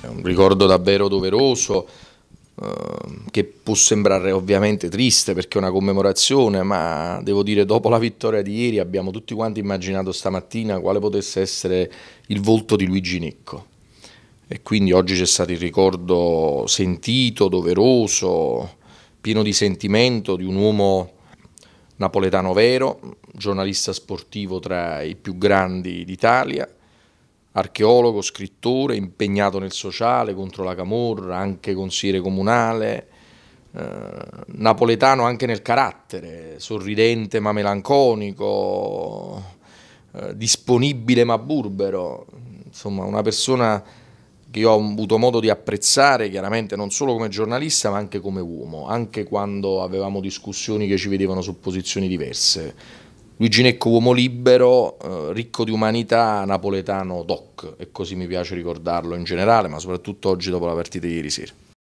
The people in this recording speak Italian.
È un ricordo davvero doveroso ehm, che può sembrare ovviamente triste perché è una commemorazione, ma devo dire dopo la vittoria di ieri abbiamo tutti quanti immaginato stamattina quale potesse essere il volto di Luigi Nicco e quindi oggi c'è stato il ricordo sentito, doveroso, pieno di sentimento di un uomo napoletano vero, giornalista sportivo tra i più grandi d'Italia, archeologo, scrittore, impegnato nel sociale contro la Camorra, anche consigliere comunale, eh, napoletano anche nel carattere, sorridente ma melanconico, eh, disponibile ma burbero, insomma una persona che io ho avuto modo di apprezzare chiaramente non solo come giornalista ma anche come uomo, anche quando avevamo discussioni che ci vedevano su posizioni diverse. Luigi Necco, uomo libero, eh, ricco di umanità, napoletano doc, e così mi piace ricordarlo in generale, ma soprattutto oggi dopo la partita di ieri sera.